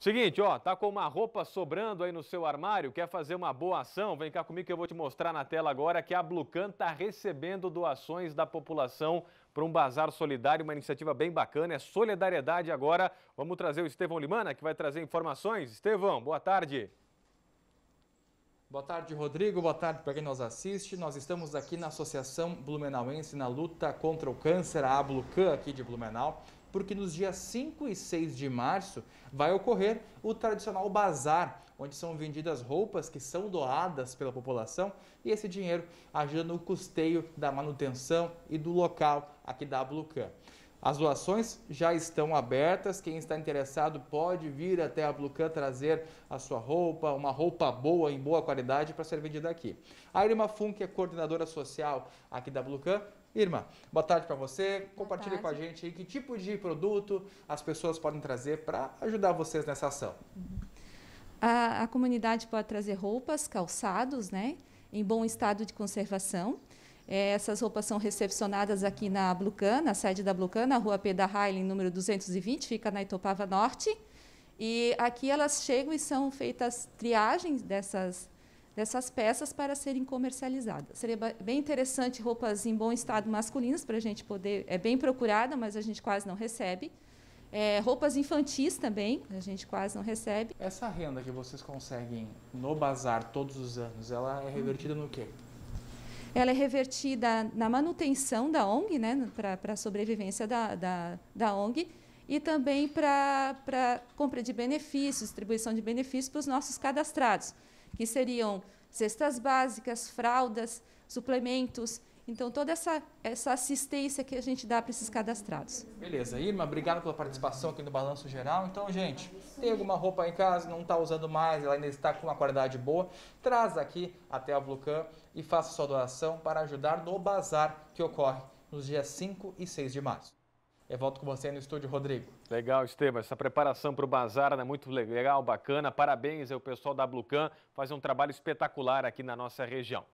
Seguinte, ó, tá com uma roupa sobrando aí no seu armário, quer fazer uma boa ação? Vem cá comigo que eu vou te mostrar na tela agora que a Blucan tá recebendo doações da população para um bazar solidário, uma iniciativa bem bacana, é solidariedade agora. Vamos trazer o Estevão Limana, que vai trazer informações. Estevão, boa tarde. Boa tarde, Rodrigo. Boa tarde para quem nos assiste. Nós estamos aqui na Associação Blumenauense na luta contra o câncer, a Blucan aqui de Blumenau porque nos dias 5 e 6 de março vai ocorrer o tradicional bazar, onde são vendidas roupas que são doadas pela população e esse dinheiro ajuda no custeio da manutenção e do local aqui da Blucan. As doações já estão abertas. Quem está interessado pode vir até a Blucan trazer a sua roupa, uma roupa boa, em boa qualidade, para ser vendida aqui. A Irma Funk é coordenadora social aqui da Blucan. Irma, boa tarde para você. Boa Compartilhe tarde. com a gente aí que tipo de produto as pessoas podem trazer para ajudar vocês nessa ação. Uhum. A, a comunidade pode trazer roupas, calçados, né? Em bom estado de conservação é, essas roupas são recepcionadas aqui na Blucan, a sede da Blucan, a rua Pedra Heiling, número 220, fica na Itopava Norte. E aqui elas chegam e são feitas triagens dessas, dessas peças para serem comercializadas. Seria bem interessante roupas em bom estado masculinas para a gente poder. É bem procurada, mas a gente quase não recebe. É, roupas infantis também, a gente quase não recebe. Essa renda que vocês conseguem no bazar todos os anos, ela é revertida no quê? ela é revertida na manutenção da ONG, né, para a sobrevivência da, da, da ONG, e também para compra de benefícios, distribuição de benefícios para os nossos cadastrados, que seriam cestas básicas, fraldas, suplementos então, toda essa, essa assistência que a gente dá para esses cadastrados. Beleza. Irma, obrigado pela participação aqui no Balanço Geral. Então, gente, tem alguma roupa em casa, não está usando mais, ela ainda está com uma qualidade boa, traz aqui até a Blucan e faça sua doação para ajudar no bazar que ocorre nos dias 5 e 6 de março. Eu volto com você no estúdio, Rodrigo. Legal, Estevam. Essa preparação para o Bazar é né? muito legal, bacana. Parabéns ao pessoal da Blucan. Faz um trabalho espetacular aqui na nossa região.